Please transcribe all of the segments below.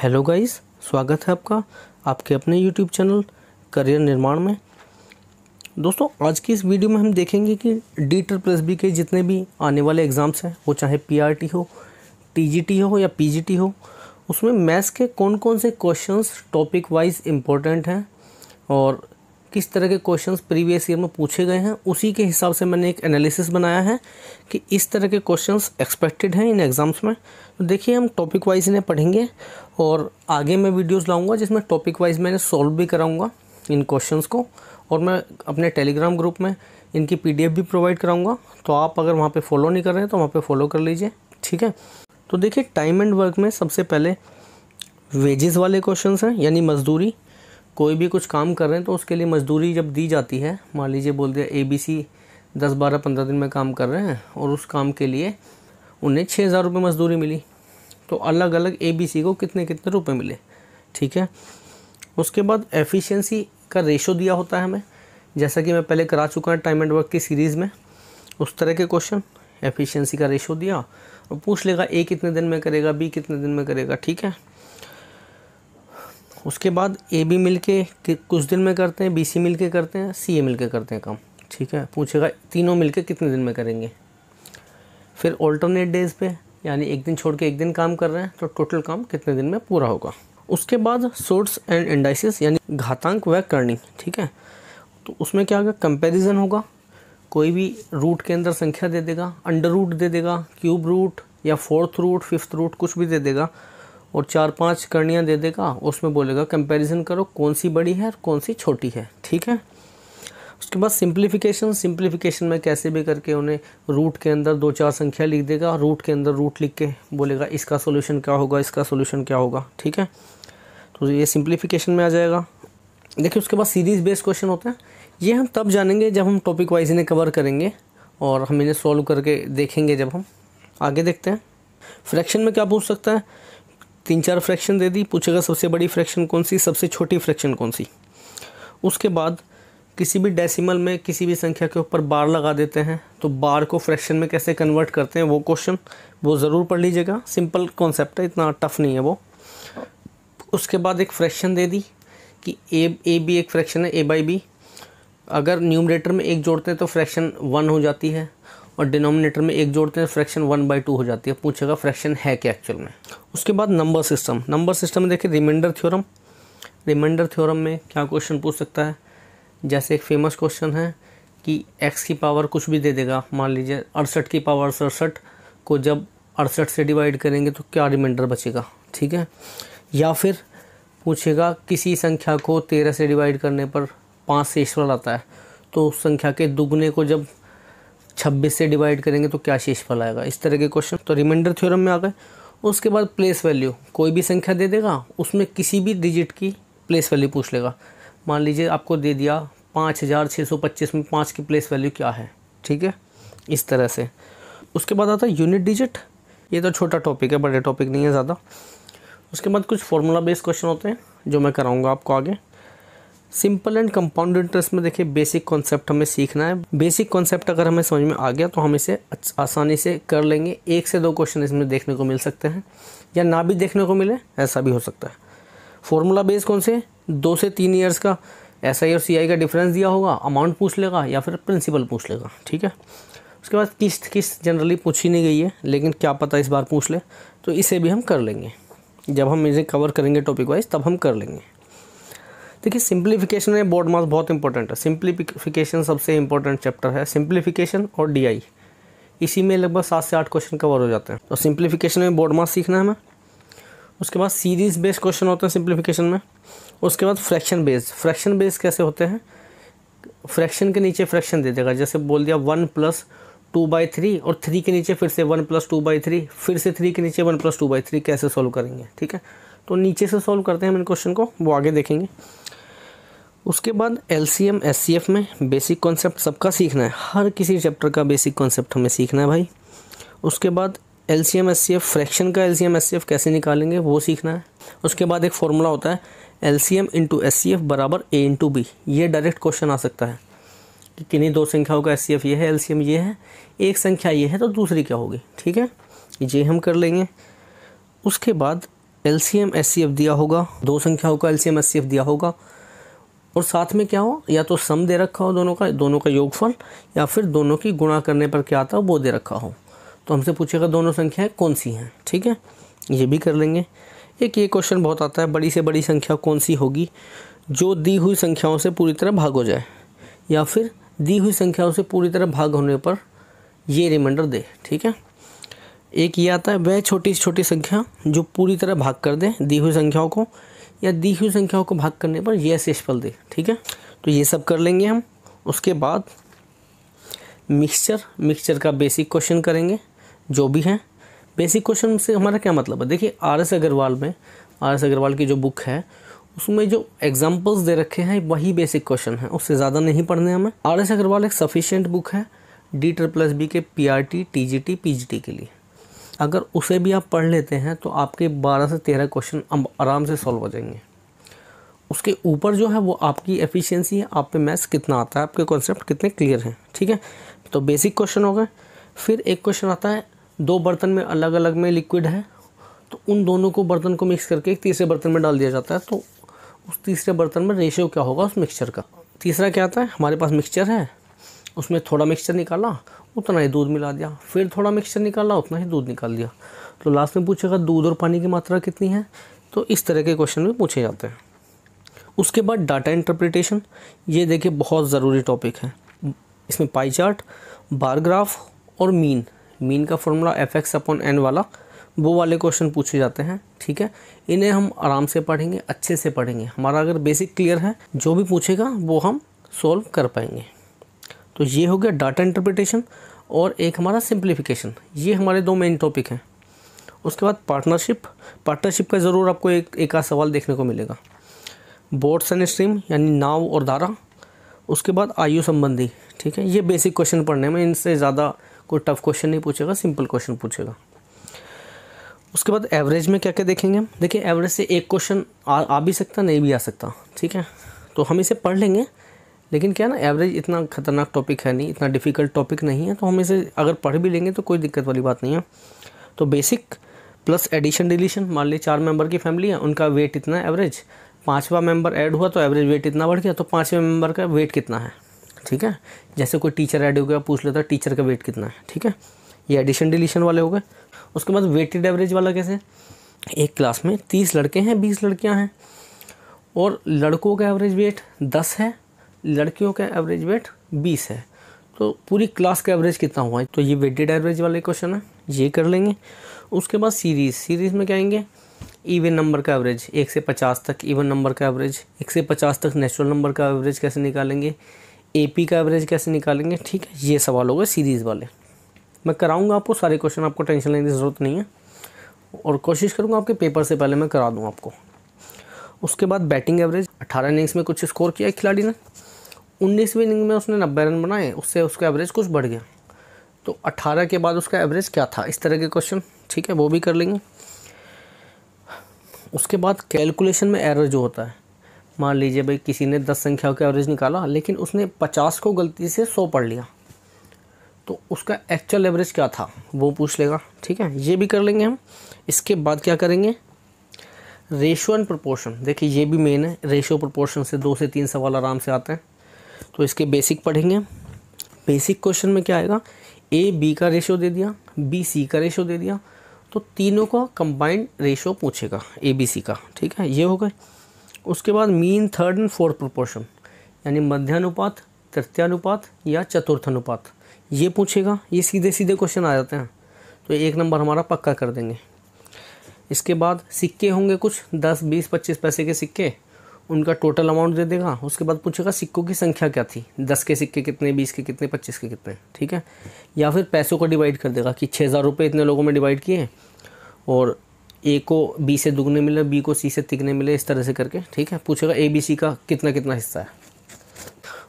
hello guys स्वागत है आपका आपके अपने यूट्यूब चैनल करियर निर्माण में दोस्तों आज की इस वीडियो में हम देखेंगे कि डी टर प्लस बी के जितने भी आने वाले एग्ज़ाम्स हैं वो चाहे पीआरटी हो टीजीटी हो या पीजीटी हो उसमें मैथ्स के कौन कौन से क्वेश्चंस टॉपिक वाइज इम्पोर्टेंट हैं और किस तरह के क्वेश्चंस प्रीवियस ईयर में पूछे गए हैं उसी के हिसाब से मैंने एक एनालिसिस बनाया है कि इस तरह के क्वेश्चंस एक्सपेक्टेड हैं इन एग्ज़ाम्स में तो देखिए हम टॉपिक वाइज इन्हें पढ़ेंगे और आगे मैं वीडियोज़ लाऊँगा जिसमें टॉपिक वाइज मैंने सॉल्व भी कराऊँगा इन क्वेश्चन को और मैं अपने टेलीग्राम ग्रुप में इनकी पी भी प्रोवाइड कराऊँगा तो आप अगर वहाँ पर फॉलो नहीं कर रहे हैं तो वहाँ पर फॉलो कर लीजिए ठीक है तो देखिए टाइम एंड वर्क में सबसे पहले वेजेस वाले क्वेश्चंस हैं यानी मजदूरी कोई भी कुछ काम कर रहे हैं तो उसके लिए मजदूरी जब दी जाती है मान लीजिए बोल दिया ए बी सी दस बारह पंद्रह दिन में काम कर रहे हैं और उस काम के लिए उन्हें छः हज़ार रुपये मजदूरी मिली तो अलग अलग ए बी सी को कितने कितने रुपए मिले ठीक है उसके बाद एफिशिएंसी का रेशो दिया होता है हमें जैसा कि मैं पहले करा चुका हूँ टाइम एंड वर्क की सीरीज़ में उस तरह के क्वेश्चन एफिशिएंसी का रेशो दिया और पूछ लेगा ए कितने दिन में करेगा बी कितने दिन में करेगा ठीक है उसके बाद ए बी मिल के कुछ दिन में करते हैं बी सी मिल के करते हैं सी ए मिल के करते हैं काम ठीक है पूछेगा तीनों मिल के कितने दिन में करेंगे फिर ऑल्टरनेट डेज़ पे यानी एक दिन छोड़ के एक दिन काम कर रहे हैं तो टोटल काम कितने दिन में पूरा होगा उसके बाद सोर्स एंड इंडाइसिस यानी घातांक व करनी ठीक है तो उसमें क्या होगा कंपैरिजन होगा कोई भी रूट के अंदर संख्या दे देगा अंडर रूट दे देगा क्यूब रूट या फोर्थ रूट फिफ्थ रूट कुछ भी दे देगा और चार पांच करणियाँ दे देगा उसमें बोलेगा कंपैरिजन करो कौन सी बड़ी है और कौन सी छोटी है ठीक है उसके बाद सिंप्लीफिकेशन सिंप्लीफिकेशन में कैसे भी करके उन्हें रूट के अंदर दो चार संख्या लिख देगा रूट के अंदर रूट लिख के बोलेगा इसका सोल्यूशन क्या होगा इसका सोल्यूशन क्या होगा ठीक है तो ये सिंप्लीफिकेशन में आ जाएगा देखिए उसके बाद सीरीज़ बेस्ड क्वेश्चन होते हैं ये हम तब जानेंगे जब हम टॉपिक वाइज इन्हें कवर करेंगे और हम इन्हें सॉल्व करके देखेंगे जब हम आगे देखते हैं फ्रैक्शन में क्या पूछ सकता है तीन चार फ्रैक्शन दे दी पूछेगा सबसे बड़ी फ्रैक्शन कौन सी सबसे छोटी फ्रैक्शन कौन सी उसके बाद किसी भी डेसिमल में किसी भी संख्या के ऊपर बार लगा देते हैं तो बार को फ्रैक्शन में कैसे कन्वर्ट करते हैं वो क्वेश्चन वो ज़रूर पढ़ लीजिएगा सिंपल कॉन्सेप्ट है इतना टफ नहीं है वो उसके बाद एक फ्रैक्शन दे दी कि ए ए बी एक फ्रैक्शन है ए बाई बी अगर न्यूमरेटर में एक जोड़ते हैं तो फ्रैक्शन वन हो जाती है और डिनोमिनेटर में एक जोड़ते हैं फ्रैक्शन वन बाई टू हो जाती है पूछेगा फ्रैक्शन है क्या एक्चुअल में उसके बाद नंबर सिस्टम नंबर सिस्टम में देखिए रिमाइंडर थ्योरम रिमाइंडर थ्योरम में क्या क्वेश्चन पूछ सकता है जैसे एक फेमस क्वेश्चन है कि एक्स की पावर कुछ भी दे देगा मान लीजिए अड़सठ की पावर सड़सठ को जब अड़सठ से डिवाइड करेंगे तो क्या रिमाइंडर बचेगा ठीक है या फिर पूछेगा किसी संख्या को तेरह से डिवाइड करने पर पाँच से ईश्वर आता है तो उस संख्या के दुगने को जब छब्बीस से डिवाइड करेंगे तो क्या शेषफल आएगा इस तरह के क्वेश्चन तो रिमाइंडर थ्योरम में आ गए उसके बाद प्लेस वैल्यू कोई भी संख्या दे देगा उसमें किसी भी डिजिट की प्लेस वैल्यू पूछ लेगा मान लीजिए आपको दे दिया पाँच हज़ार छः सौ पच्चीस में पाँच की प्लेस वैल्यू क्या है ठीक है इस तरह से उसके बाद आता है यूनिट डिजिट ये तो छोटा टॉपिक है बड़े टॉपिक नहीं है ज़्यादा उसके बाद कुछ फार्मूला बेस्ड क्वेश्चन होते हैं जो मैं कराऊंगा आपको आगे सिंपल एंड कंपाउंड इंटरेस्ट में देखिए बेसिक कॉन्सेप्ट हमें सीखना है बेसिक कॉन्सेप्ट अगर हमें समझ में आ गया तो हम इसे आसानी से कर लेंगे एक से दो क्वेश्चन इसमें देखने को मिल सकते हैं या ना भी देखने को मिले ऐसा भी हो सकता है फॉर्मूला बेस कौन से दो से तीन ईयर्स का एस आई और सी आई का डिफरेंस दिया होगा अमाउंट पूछ लेगा या फिर प्रिंसिपल पूछ लेगा ठीक है उसके बाद किस्त किस्त जनरली पूछी नहीं गई है लेकिन क्या पता इस बार पूछ ले तो इसे भी हम कर लेंगे जब हम इसे कवर करेंगे टॉपिक वाइज तब हम कर लेंगे देखिए सिंप्लीफिकेशन में बोर्ड मार्क्स बहुत इंपॉर्टेंट है सिंप्लीफिकेशन सबसे इंपॉर्टेंट चैप्टर है सिंप्लीफिकेशन और डी इसी में लगभग सात से आठ क्वेश्चन कवर हो जाते हैं तो सिंप्लीफिकेशन में बोर्ड मास सीखना है हमें उसके बाद सीरीज बेस्ड क्वेश्चन होते हैं सिंप्लीफिकेशन में उसके बाद फ्रैक्शन बेस्ड फ्रैक्शन बेस्ड कैसे होते हैं फ्रैक्शन के नीचे फ्रैक्शन दे देगा जैसे बोल दिया one plus two by three और थ्री के नीचे फिर से one plus two by three फिर से थ्री के नीचे one plus two by three कैसे सॉल्व करेंगे ठीक है तो नीचे से सॉल्व करते हैं हम इन क्वेश्चन को वो आगे देखेंगे उसके बाद L C M S C F में बेसिक कॉन्सेप्ट सबका सीखना है हर किसी चैप्टर का बेसिक कॉन्सेप्ट हमें सीखना है भाई उसके बाद L C M S C F fraction का L C M S C F कैसे निकालेंगे वो सीखना है उसके बाद एक फॉर्मूला होता है L C M into S C F बराबर ए इंटू बी ये डायरेक्ट क्वेश्चन आ सकता है कि किन्हीं दो संख्याओं का एस सी एफ ये है एल सी एम ये है एक संख्या ये है तो दूसरी क्या होगी ठीक है ये हम कर लेंगे उसके बाद L C M S C F दिया होगा दो संख्याओं का L C M S C F दिया होगा और साथ में क्या हो या तो सम दे रखा हो दोनों का दोनों का योगफल या फिर दोनों की गुणा करने पर क्या आता हो वो दे रखा हो तो हमसे पूछेगा दोनों संख्याएं कौन सी हैं ठीक है ये भी कर लेंगे एक ये क्वेश्चन बहुत आता है बड़ी से बड़ी संख्या कौन सी होगी जो दी हुई संख्याओं से पूरी तरह भाग हो जाए या फिर दी हुई संख्याओं से पूरी तरह भाग होने पर ये रिमाइंडर दे ठीक है एक ये आता है वह छोटी छोटी संख्या जो पूरी तरह भाग कर दे दी हुई संख्याओं को या दी हुई संख्याओं को भाग करने पर यह शेषफल दे ठीक है तो ये सब कर लेंगे हम उसके बाद मिक्सचर मिक्सचर का बेसिक क्वेश्चन करेंगे जो भी है बेसिक क्वेश्चन से हमारा क्या मतलब है देखिए आर एस अग्रवाल में आर एस अग्रवाल की जो बुक है उसमें जो एग्जाम्पल्स दे रखे हैं वही बेसिक क्वेश्चन है उससे ज़्यादा नहीं पढ़ने हमें आर एस अग्रवाल एक सफिशियंट बुक है डी ट्रिप्लस बी के P R T T G T P G T के लिए अगर उसे भी आप पढ़ लेते हैं तो आपके बारह से तेरह क्वेश्चन अब आराम से सॉल्व हो जाएंगे उसके ऊपर जो है वो आपकी एफिशिएंसी है आप पे मैथ्स कितना आता है आपके कॉन्सेप्ट कितने क्लियर हैं ठीक है तो बेसिक क्वेश्चन हो गए फिर एक क्वेश्चन आता है दो बर्तन में अलग अलग में लिक्विड है तो उन दोनों को बर्तन को मिक्स करके एक तीसरे बर्तन में डाल दिया जाता है तो उस तीसरे बर्तन में रेशियो क्या होगा उस मिक्सचर का तीसरा क्या आता है हमारे पास मिक्सचर है उसमें थोड़ा मिक्सचर निकाला उतना ही दूध मिला दिया फिर थोड़ा मिक्सचर निकाला उतना ही दूध निकाल दिया तो लास्ट में पूछेगा दूध और पानी की मात्रा कितनी है तो इस तरह के क्वेश्चन में पूछे जाते हैं उसके बाद डाटा इंटरप्रिटेशन ये देखिए बहुत ज़रूरी टॉपिक है इसमें पाई चार्ट बार ग्राफ और मीन मीन का formula F X upon N वाला वो वाले क्वेश्चन पूछे जाते हैं ठीक है इन्हें हम आराम से पढ़ेंगे अच्छे से पढ़ेंगे हमारा अगर बेसिक क्लियर है जो भी पूछेगा वो हम सॉल्व कर पाएंगे तो ये हो गया डाटा इंटरप्रिटेशन और एक हमारा सिंप्लीफिकेशन ये हमारे दो मेन टॉपिक हैं उसके बाद पार्टनरशिप पार्टनरशिप का ज़रूर आपको एक एक आध सवाल देखने को मिलेगा बोर्ड एंड स्ट्रीम यानी नाव और धारा उसके बाद आयु संबंधी ठीक है ये बेसिक क्वेश्चन पढ़ने में इनसे ज़्यादा कोई टफ क्वेश्चन नहीं पूछेगा सिंपल क्वेश्चन पूछेगा उसके बाद एवरेज में क्या क्या देखेंगे देखिए एवरेज से एक क्वेश्चन आ, आ भी सकता नहीं भी आ सकता ठीक है तो हम इसे पढ़ लेंगे लेकिन क्या ना एवरेज इतना खतरनाक टॉपिक है नहीं इतना डिफ़िकल्ट टॉपिक नहीं है तो हम इसे अगर पढ़ भी लेंगे तो कोई दिक्कत वाली बात नहीं है तो बेसिक प्लस एडिशन डिलीशन मान ली चार मेंबर की फैमिली है उनका वेट इतना है एवरेज पाँचवा मेंबर ऐड हुआ तो एवरेज वेट इतना बढ़ गया तो पाँचवें मेंबर का वेट कितना है ठीक है जैसे कोई टीचर ऐड हो गया पूछ लेता टीचर का वेट कितना है ठीक है ये एडिशन डिलीशन वाले हो गए उसके बाद वेटेड एवरेज वाला कैसे एक क्लास में तीस लड़के हैं बीस लड़कियाँ हैं और लड़कों का एवरेज वेट दस है लड़कियों का एवरेज वेट बीस है तो पूरी क्लास का एवरेज कितना हुआ है तो ये वेटेड एवरेज वाले क्वेश्चन है ये कर लेंगे उसके बाद सीरीज़ सीरीज़ में क्या आएंगे इवन नंबर का एवरेज एक से पचास तक इवन नंबर का एवरेज एक से पचास तक नेचुरल नंबर का एवरेज कैसे निकालेंगे एपी का एवरेज कैसे निकालेंगे ठीक है ये सवाल हो सीरीज़ वाले मैं कराऊंगा आपको सारे क्वेश्चन आपको टेंशन लेने की ज़रूरत नहीं है और कोशिश करूँगा आपके पेपर से पहले मैं करा दूँ आपको उसके बाद बैटिंग एवरेज अठारह इनिंग्स में कुछ स्कोर किया खिलाड़ी ने उन्नीसवीं इनिंग में उसने नब्बे रन बनाए उससे उसका एवरेज कुछ बढ़ गया तो अट्ठारह के बाद उसका एवरेज क्या था इस तरह के क्वेश्चन ठीक है वो भी कर लेंगे उसके बाद कैलकुलेशन में एरर जो होता है मान लीजिए भाई किसी ने दस संख्याओं का एवरेज निकाला लेकिन उसने पचास को गलती से सौ पढ़ लिया तो उसका एक्चुअल एवरेज क्या था वो पूछ लेगा ठीक है ये भी कर लेंगे हम इसके बाद क्या करेंगे रेशो एंड प्रोपोर्शन देखिए ये भी मेन है रेशो प्रोपोर्शन से दो से तीन सवाल आराम से आते हैं तो इसके बेसिक पढ़ेंगे बेसिक क्वेश्चन में क्या आएगा ए बी का रेशो दे दिया बी सी का रेशो दे दिया तो तीनों का कंबाइंड रेशो पूछेगा ए बी सी का ठीक है ये हो गए उसके बाद mean third and fourth proportion यानी मध्यानुपात तृतीयानुपात या चतुर्थानुपात ये पूछेगा ये सीधे सीधे क्वेश्चन आ जाते हैं तो एक नंबर हमारा पक्का कर देंगे इसके बाद सिक्के होंगे कुछ दस बीस पच्चीस पैसे के सिक्के उनका टोटल अमाउंट दे देगा उसके बाद पूछेगा सिक्कों की संख्या क्या थी दस के सिक्के कितने बीस के कितने पच्चीस के कितने ठीक है या फिर पैसों को डिवाइड कर देगा कि छः हज़ार रुपये इतने लोगों में डिवाइड किए और ए को बी से दुगने मिले बी को सी से तिगने मिले इस तरह से करके ठीक है पूछेगा ए बी सी का कितना कितना हिस्सा है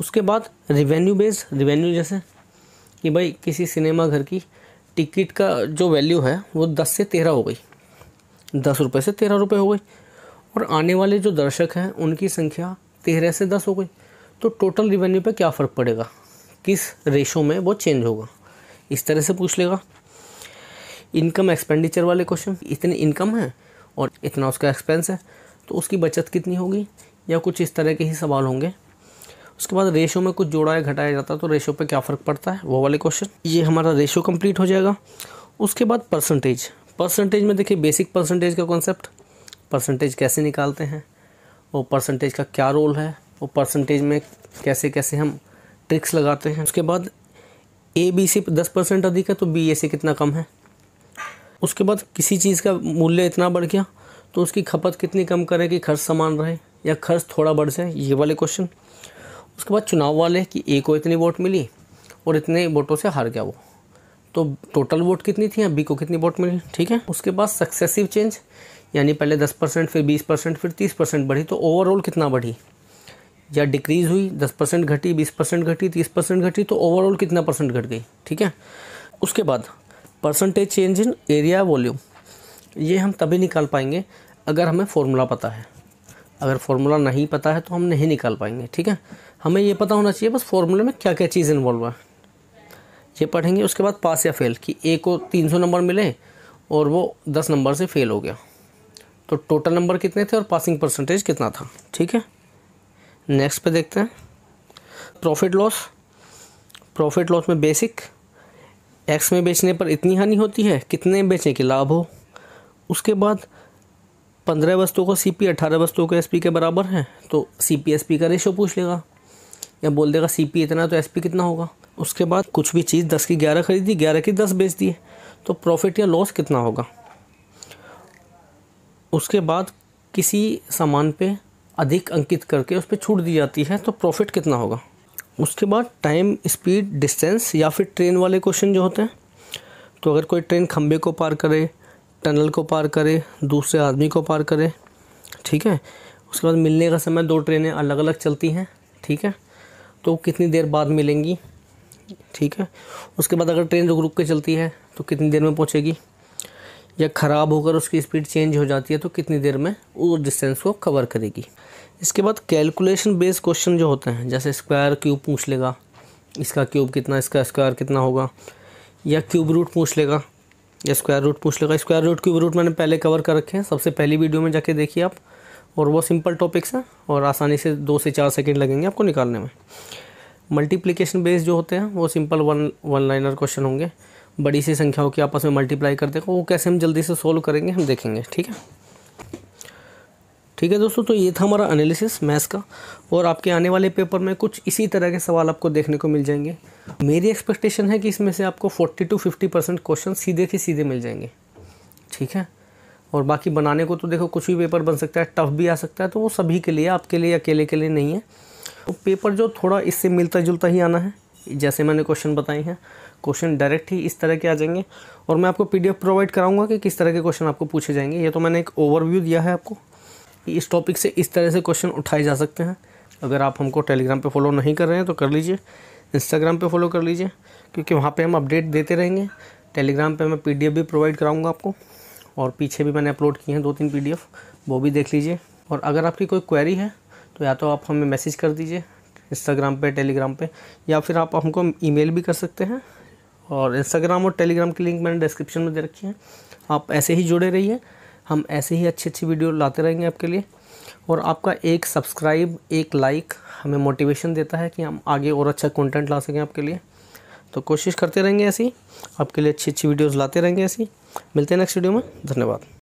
उसके बाद रिवेन्यू बेस रिवेन्यू जैसे कि भाई किसी सिनेमा घर की टिकट का जो वैल्यू है वो दस से तेरह हो गई दस रुपये से तेरह रुपये हो गई और आने वाले जो दर्शक हैं उनकी संख्या तेरह से दस हो गई तो टोटल रिवेन्यू पे क्या फ़र्क पड़ेगा किस रेशो में वो चेंज होगा इस तरह से पूछ लेगा इनकम एक्सपेंडिचर वाले क्वेश्चन इतनी इनकम है और इतना उसका एक्सपेंस है तो उसकी बचत कितनी होगी या कुछ इस तरह के ही सवाल होंगे उसके बाद रेशो में कुछ जोड़ा या घटाया जाता है तो रेशो पे क्या फ़र्क पड़ता है वो वाले क्वेश्चन ये हमारा रेशो कंप्लीट हो जाएगा उसके बाद परसेंटेज परसेंटेज में देखिए बेसिक परसेंटेज का कॉन्सेप्ट परसेंटेज कैसे निकालते हैं वो परसेंटेज का क्या रोल है वो परसेंटेज में कैसे कैसे हम ट्रिक्स लगाते हैं उसके बाद ए बी सी दस परसेंट अधिक है तो बी ए से कितना कम है उसके बाद किसी चीज़ का मूल्य इतना बढ़ गया तो उसकी खपत कितनी कम करें कि खर्च समान रहे या खर्च थोड़ा बढ़ जाए ये वाले क्वेश्चन उसके बाद चुनाव वाले कि ए को इतनी वोट मिली और इतने वोटों से हार गया वो तो टोटल वोट कितनी थी या बी को कितनी वोट मिली ठीक है उसके बाद सक्सेसिव चेंज यानी पहले दस परसेंट फिर बीस परसेंट फिर तीस परसेंट बढ़ी तो ओवरऑल कितना बढ़ी या डिक्रीज़ हुई दस परसेंट घटी बीस परसेंट घटी तीस परसेंट घटी तो ओवरऑल कितना परसेंट घट गई ठीक है उसके बाद percentage change in area volume ये हम तभी निकाल पाएंगे अगर हमें फॉर्मूला पता है अगर फॉर्मूला नहीं पता है तो हम नहीं निकाल पाएंगे ठीक है हमें ये पता होना चाहिए बस फॉर्मूले में क्या क्या चीज़ इन्वॉल्व है ये पढ़ेंगे उसके बाद पास या फेल कि ए को 300 नंबर मिले और वो 10 नंबर से फेल हो गया तो टोटल नंबर कितने थे और पासिंग परसेंटेज कितना था ठीक है नेक्स्ट पे देखते हैं प्रॉफिट लॉस प्रॉफिट लॉस में बेसिक एक्स में बेचने पर इतनी हानि होती है कितने बेचने के लाभ हो उसके बाद पंद्रह वस्तुओं का सी पी अठारह वस्तुओं का एस पी के बराबर है तो सी पी एस पी का रेशो पूछ लेगा या बोल देगा सी पी इतना तो एस पी कितना होगा उसके बाद कुछ भी चीज़ दस की ग्यारह खरीदी ग्यारह की दस बेच दी तो प्रॉफिट या लॉस कितना होगा उसके बाद किसी सामान पे अधिक अंकित करके उस पर छूट दी जाती है तो प्रॉफिट कितना होगा उसके बाद टाइम स्पीड डिस्टेंस या फिर ट्रेन वाले क्वेश्चन जो होते हैं तो अगर कोई ट्रेन खम्भे को पार करे टनल को पार करे दूसरे आदमी को पार करे ठीक है उसके बाद मिलने का समय दो ट्रेनें अलग अलग चलती हैं ठीक है तो कितनी देर बाद मिलेंगी ठीक है उसके बाद अगर ट्रेन रुक रुक के चलती है तो कितनी देर में पहुँचेगी या ख़राब होकर उसकी स्पीड चेंज हो जाती है तो कितनी देर में उस डिस्टेंस को कवर करेगी इसके बाद कैलकुलेशन बेस्ड क्वेश्चन जो होते हैं जैसे स्क्वायर क्यूब पूछ लेगा इसका क्यूब कितना इसका स्क्वायर कितना होगा या क्यूब रूट पूछ लेगा या स्क्वायर रूट पूछ लेगा स्क्वायर रूट क्यूब रूट मैंने पहले कवर कर रखे हैं सबसे पहली वीडियो में जाके देखिए आप और वो सिंपल टॉपिक्स हैं और आसानी से दो से चार सेकेंड लगेंगे आपको निकालने में मल्टीप्लीकेशन बेस जो होते हैं वो simple one one liner question होंगे बड़ी सी संख्याओं की आपस में मल्टीप्लाई कर देखो वो कैसे हम जल्दी से सोल्व करेंगे हम देखेंगे ठीक है ठीक है दोस्तों तो ये था हमारा एनालिसिस मैथ्स का और आपके आने वाले पेपर में कुछ इसी तरह के सवाल आपको देखने को मिल जाएंगे मेरी एक्सपेक्टेशन है कि इसमें से आपको 40 टू 50 परसेंट क्वेश्चन सीधे के सीधे मिल जाएंगे ठीक है और बाकी बनाने को तो देखो कुछ भी पेपर बन सकता है टफ भी आ सकता है तो वो सभी के लिए आपके लिए अकेले के लिए नहीं है तो पेपर जो थोड़ा इससे मिलता जुलता ही आना है जैसे मैंने क्वेश्चन बताए हैं क्वेश्चन डायरेक्ट ही इस तरह के आ जाएंगे और मैं आपको पीडीएफ प्रोवाइड कराऊंगा कि किस तरह के क्वेश्चन आपको पूछे जाएंगे ये तो मैंने एक ओवरव्यू दिया है आपको इस टॉपिक से इस तरह से क्वेश्चन उठाए जा सकते हैं अगर आप हमको टेलीग्राम पर फॉलो नहीं कर रहे हैं तो कर लीजिए इंस्टाग्राम पर फॉलो कर लीजिए क्योंकि वहाँ पर हम अपडेट देते रहेंगे टेलीग्राम पर मैं पी भी प्रोवाइड कराऊँगा आपको और पीछे भी मैंने अपलोड किए हैं दो तीन पी वो भी देख लीजिए और अगर आपकी कोई क्वेरी है तो या तो आप हमें मैसेज कर दीजिए इंस्टाग्राम पे टेलीग्राम पे या फिर आप हमको ईमेल भी कर सकते हैं और इंस्टाग्राम और टेलीग्राम की लिंक मैंने डिस्क्रिप्शन में दे रखी है आप ऐसे ही जुड़े रहिए हम ऐसे ही अच्छी अच्छी वीडियो लाते रहेंगे आपके लिए और आपका एक सब्सक्राइब एक लाइक हमें मोटिवेशन देता है कि हम आगे और अच्छा कंटेंट ला सकें आपके लिए तो कोशिश करते रहेंगे ऐसी आपके लिए अच्छी अच्छी वीडियोज़ लाते रहेंगे ऐसी मिलते हैं नेक्स्ट वीडियो में धन्यवाद